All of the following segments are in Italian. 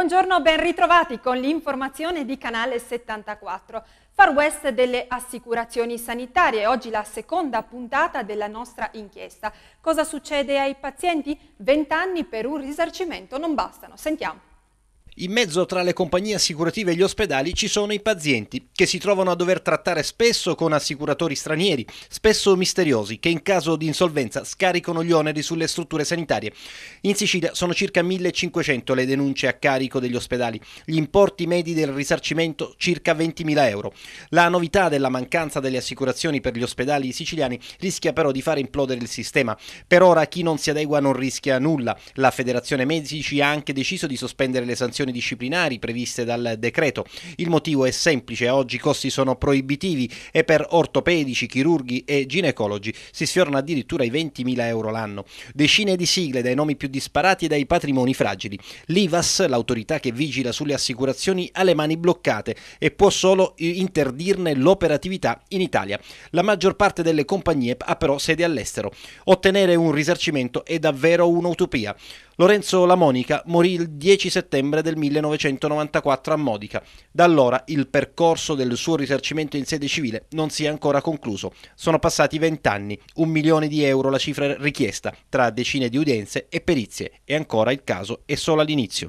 Buongiorno, ben ritrovati con l'informazione di Canale 74. Far West delle assicurazioni sanitarie, oggi la seconda puntata della nostra inchiesta. Cosa succede ai pazienti? 20 anni per un risarcimento non bastano. Sentiamo. In mezzo tra le compagnie assicurative e gli ospedali ci sono i pazienti che si trovano a dover trattare spesso con assicuratori stranieri, spesso misteriosi, che in caso di insolvenza scaricano gli oneri sulle strutture sanitarie. In Sicilia sono circa 1500 le denunce a carico degli ospedali, gli importi medi del risarcimento circa 20.000 euro. La novità della mancanza delle assicurazioni per gli ospedali siciliani rischia però di fare implodere il sistema. Per ora chi non si adegua non rischia nulla. La Federazione Medici ha anche deciso di sospendere le sanzioni sanzioni disciplinari previste dal decreto. Il motivo è semplice, oggi i costi sono proibitivi e per ortopedici, chirurghi e ginecologi si sfiorano addirittura i 20.000 euro l'anno. Decine di sigle dai nomi più disparati e dai patrimoni fragili. L'IVAS, l'autorità che vigila sulle assicurazioni, ha le mani bloccate e può solo interdirne l'operatività in Italia. La maggior parte delle compagnie ha però sede all'estero. Ottenere un risarcimento è davvero un'utopia. Lorenzo La Monica morì il 10 settembre del 1994 a Modica. Da allora il percorso del suo risarcimento in sede civile non si è ancora concluso. Sono passati vent'anni, un milione di euro la cifra richiesta, tra decine di udienze e perizie. E ancora il caso è solo all'inizio.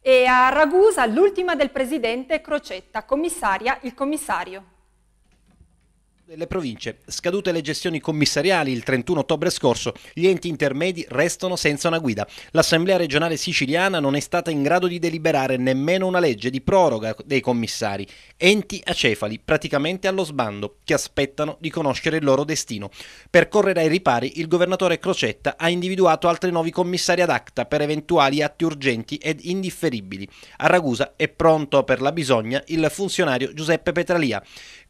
E a Ragusa l'ultima del presidente Crocetta, commissaria il commissario delle province. Scadute le gestioni commissariali il 31 ottobre scorso, gli enti intermedi restano senza una guida. L'Assemblea regionale siciliana non è stata in grado di deliberare nemmeno una legge di proroga dei commissari. Enti acefali, praticamente allo sbando, che aspettano di conoscere il loro destino. Per correre ai ripari, il governatore Crocetta ha individuato altri nuovi commissari ad acta per eventuali atti urgenti ed indifferibili. A Ragusa è pronto per la bisogna il funzionario Giuseppe Petralia.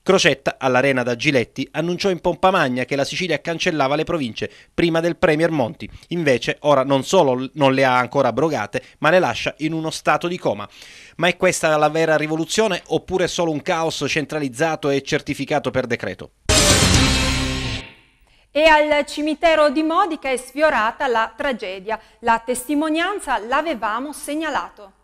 Crocetta, all'arena da Giletti, annunciò in pompa magna che la Sicilia cancellava le province prima del Premier Monti. Invece, ora non solo non le ha ancora abrogate, ma le lascia in uno stato di coma. Ma è questa la vera rivoluzione oppure solo un caos centralizzato e certificato per decreto? E al cimitero di Modica è sfiorata la tragedia. La testimonianza l'avevamo segnalato.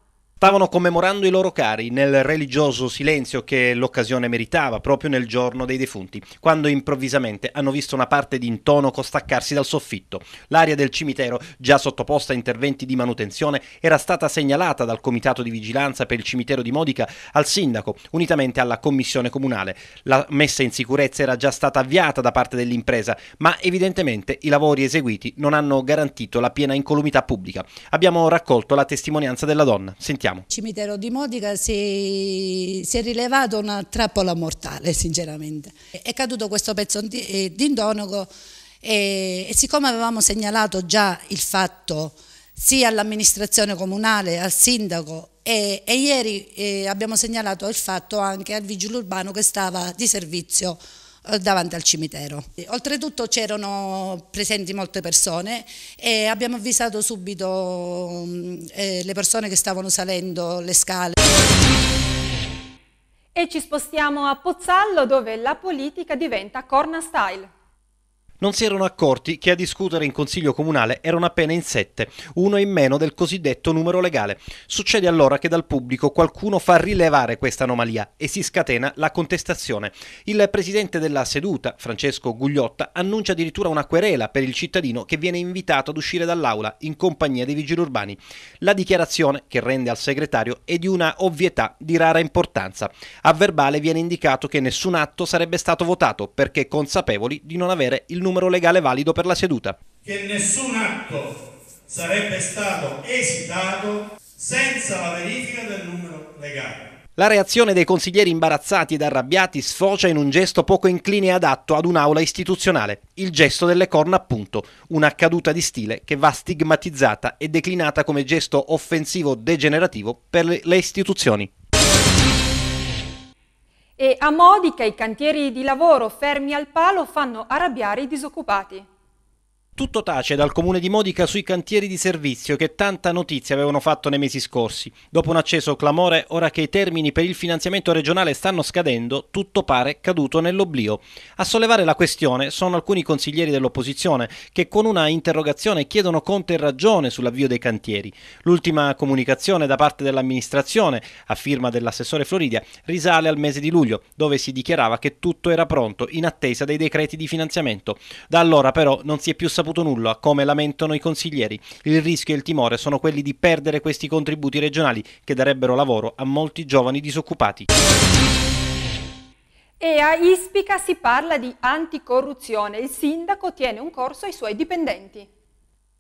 Stavano commemorando i loro cari nel religioso silenzio che l'occasione meritava proprio nel giorno dei defunti, quando improvvisamente hanno visto una parte di intonaco staccarsi dal soffitto. L'area del cimitero, già sottoposta a interventi di manutenzione, era stata segnalata dal Comitato di Vigilanza per il cimitero di Modica al sindaco, unitamente alla commissione comunale. La messa in sicurezza era già stata avviata da parte dell'impresa, ma evidentemente i lavori eseguiti non hanno garantito la piena incolumità pubblica. Abbiamo raccolto la testimonianza della donna. Sentiamo sentiamo. Cimitero di Modica si, si è rilevato una trappola mortale, sinceramente. È caduto questo pezzo d'indonaco eh, e, e siccome avevamo segnalato già il fatto sia all'amministrazione comunale, al sindaco e, e ieri eh, abbiamo segnalato il fatto anche al vigile urbano che stava di servizio eh, davanti al cimitero. Oltretutto c'erano presenti molte persone e abbiamo avvisato subito mm, eh, le persone che stavano salendo le scale. E ci spostiamo a Pozzallo dove la politica diventa corna style non si erano accorti che a discutere in consiglio comunale erano appena in sette, uno in meno del cosiddetto numero legale. Succede allora che dal pubblico qualcuno fa rilevare questa anomalia e si scatena la contestazione. Il presidente della seduta, Francesco Gugliotta, annuncia addirittura una querela per il cittadino che viene invitato ad uscire dall'aula in compagnia dei vigili urbani. La dichiarazione che rende al segretario è di una ovvietà di rara importanza. A verbale viene indicato che nessun atto sarebbe stato votato perché consapevoli di non avere il numero numero legale valido per la seduta. Che nessun atto sarebbe stato esitato senza la verifica del numero legale. La reazione dei consiglieri imbarazzati ed arrabbiati sfocia in un gesto poco incline e adatto ad un'aula istituzionale, il gesto delle corna appunto, una caduta di stile che va stigmatizzata e declinata come gesto offensivo degenerativo per le istituzioni e a Modica i cantieri di lavoro fermi al palo fanno arrabbiare i disoccupati. Tutto tace dal comune di Modica sui cantieri di servizio che tanta notizia avevano fatto nei mesi scorsi. Dopo un acceso clamore, ora che i termini per il finanziamento regionale stanno scadendo, tutto pare caduto nell'oblio. A sollevare la questione sono alcuni consiglieri dell'opposizione che con una interrogazione chiedono conto e ragione sull'avvio dei cantieri. L'ultima comunicazione da parte dell'amministrazione, a firma dell'assessore Floridia, risale al mese di luglio, dove si dichiarava che tutto era pronto in attesa dei decreti di finanziamento. Da allora però non si è più saputo saputo nulla, come lamentano i consiglieri. Il rischio e il timore sono quelli di perdere questi contributi regionali che darebbero lavoro a molti giovani disoccupati. E a Ispica si parla di anticorruzione. Il sindaco tiene un corso ai suoi dipendenti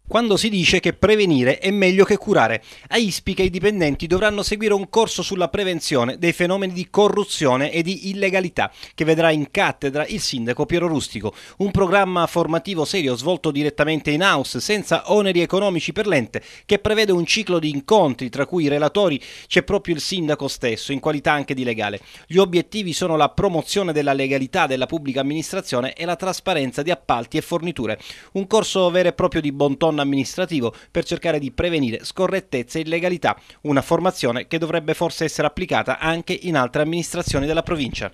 quando si dice che prevenire è meglio che curare. A Ispica i dipendenti dovranno seguire un corso sulla prevenzione dei fenomeni di corruzione e di illegalità che vedrà in cattedra il sindaco Piero Rustico, un programma formativo serio svolto direttamente in house senza oneri economici per l'ente che prevede un ciclo di incontri tra cui i relatori c'è proprio il sindaco stesso in qualità anche di legale. Gli obiettivi sono la promozione della legalità della pubblica amministrazione e la trasparenza di appalti e forniture. Un corso vero e proprio di bon ton non amministrativo per cercare di prevenire scorrettezze e illegalità, una formazione che dovrebbe forse essere applicata anche in altre amministrazioni della provincia.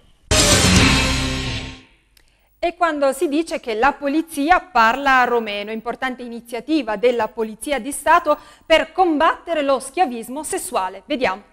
E quando si dice che la polizia parla romeno, importante iniziativa della Polizia di Stato per combattere lo schiavismo sessuale. Vediamo.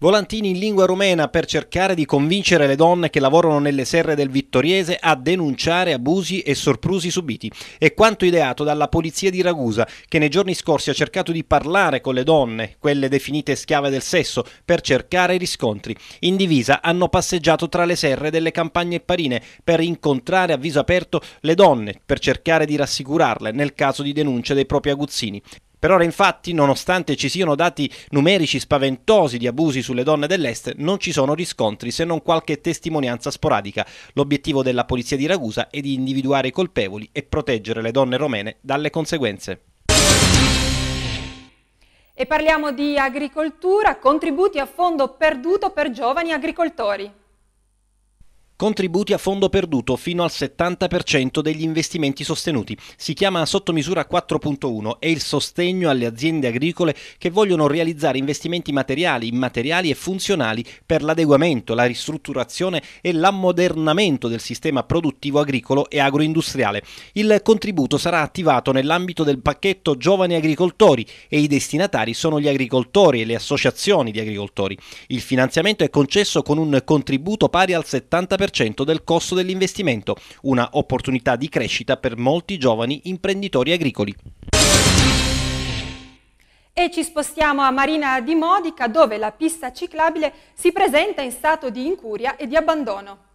Volantini in lingua rumena per cercare di convincere le donne che lavorano nelle serre del Vittoriese a denunciare abusi e sorprusi subiti. È quanto ideato dalla polizia di Ragusa, che nei giorni scorsi ha cercato di parlare con le donne, quelle definite schiave del sesso, per cercare riscontri. In divisa hanno passeggiato tra le serre delle campagne parine per incontrare a viso aperto le donne, per cercare di rassicurarle nel caso di denuncia dei propri aguzzini. Per ora infatti, nonostante ci siano dati numerici spaventosi di abusi sulle donne dell'Est, non ci sono riscontri se non qualche testimonianza sporadica. L'obiettivo della polizia di Ragusa è di individuare i colpevoli e proteggere le donne romene dalle conseguenze. E parliamo di agricoltura, contributi a fondo perduto per giovani agricoltori. Contributi a fondo perduto fino al 70% degli investimenti sostenuti. Si chiama sottomisura 4.1 e il sostegno alle aziende agricole che vogliono realizzare investimenti materiali, immateriali e funzionali per l'adeguamento, la ristrutturazione e l'ammodernamento del sistema produttivo agricolo e agroindustriale. Il contributo sarà attivato nell'ambito del pacchetto Giovani agricoltori e i destinatari sono gli agricoltori e le associazioni di agricoltori. Il finanziamento è concesso con un contributo pari al 70% 50% del costo dell'investimento, una opportunità di crescita per molti giovani imprenditori agricoli. E ci spostiamo a Marina di Modica dove la pista ciclabile si presenta in stato di incuria e di abbandono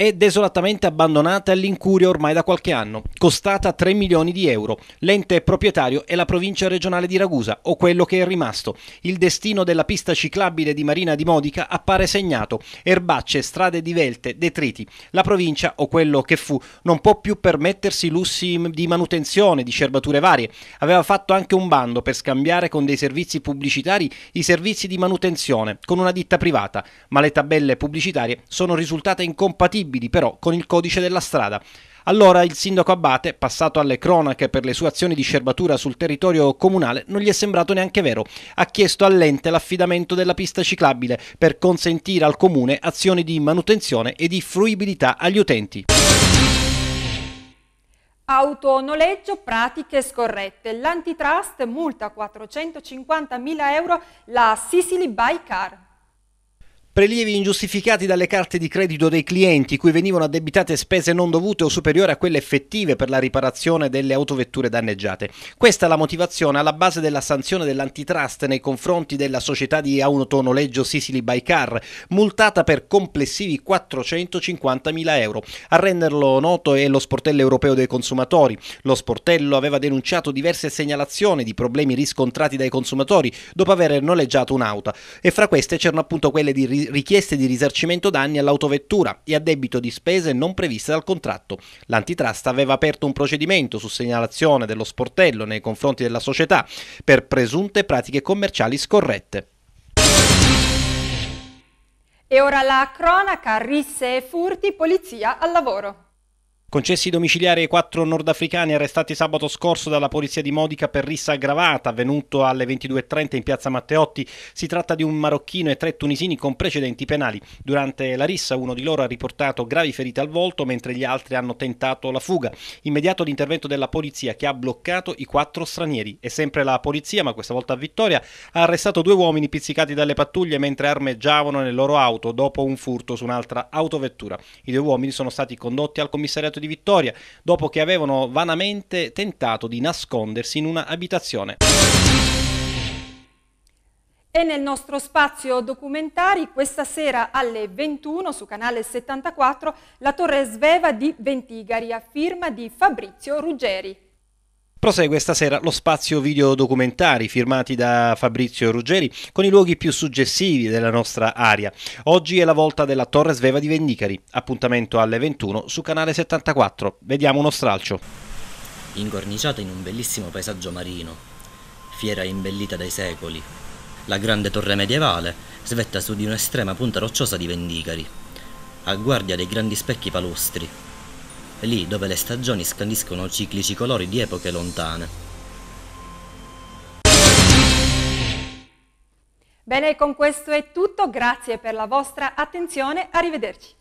è desolatamente abbandonata all'incuria ormai da qualche anno, costata 3 milioni di euro. L'ente proprietario è la provincia regionale di Ragusa, o quello che è rimasto. Il destino della pista ciclabile di Marina di Modica appare segnato. Erbacce, strade divelte, detriti. La provincia, o quello che fu, non può più permettersi lussi di manutenzione, di cerbature varie. Aveva fatto anche un bando per scambiare con dei servizi pubblicitari i servizi di manutenzione con una ditta privata, ma le tabelle pubblicitarie sono risultate incompatibili punibili però con il codice della strada. Allora il sindaco Abate, passato alle cronache per le sue azioni di scerbatura sul territorio comunale, non gli è sembrato neanche vero. Ha chiesto all'ente l'affidamento della pista ciclabile per consentire al comune azioni di manutenzione e di fruibilità agli utenti. Autonoleggio, pratiche scorrette. L'antitrust multa 450.000 euro la Sicily Bike Car. Prelievi ingiustificati dalle carte di credito dei clienti, cui venivano addebitate spese non dovute o superiori a quelle effettive per la riparazione delle autovetture danneggiate. Questa è la motivazione alla base della sanzione dell'antitrust nei confronti della società di autonoleggio Sicily by Car, multata per complessivi 450.000 euro. A renderlo noto è lo sportello europeo dei consumatori. Lo sportello aveva denunciato diverse segnalazioni di problemi riscontrati dai consumatori dopo aver noleggiato un'auto, e fra queste c'erano appunto quelle di risoluzione richieste di risarcimento danni all'autovettura e a debito di spese non previste dal contratto. L'antitrust aveva aperto un procedimento su segnalazione dello sportello nei confronti della società per presunte pratiche commerciali scorrette. E ora la cronaca, risse e furti, polizia al lavoro. Concessi domiciliari ai quattro nordafricani arrestati sabato scorso dalla polizia di Modica per rissa aggravata avvenuto alle 22.30 in piazza Matteotti. Si tratta di un marocchino e tre tunisini con precedenti penali. Durante la rissa uno di loro ha riportato gravi ferite al volto mentre gli altri hanno tentato la fuga. Immediato l'intervento della polizia che ha bloccato i quattro stranieri. E sempre la polizia, ma questa volta a Vittoria, ha arrestato due uomini pizzicati dalle pattuglie mentre armeggiavano nelle loro auto dopo un furto su un'altra autovettura. I due uomini sono stati condotti al commissariato di vittoria dopo che avevano vanamente tentato di nascondersi in una abitazione. E nel nostro spazio documentari, questa sera alle 21 su canale 74, la Torre Sveva di Ventigari a firma di Fabrizio Ruggeri. Prosegue stasera lo spazio video documentari firmati da Fabrizio Ruggeri con i luoghi più suggestivi della nostra area. Oggi è la volta della Torre Sveva di Vendicari, appuntamento alle 21 su canale 74. Vediamo uno stralcio. Incorniciata in un bellissimo paesaggio marino, fiera imbellita dai secoli, la grande torre medievale svetta su di un'estrema punta rocciosa di Vendicari, a guardia dei grandi specchi palustri lì dove le stagioni scandiscono ciclici colori di epoche lontane. Bene, con questo è tutto, grazie per la vostra attenzione, arrivederci.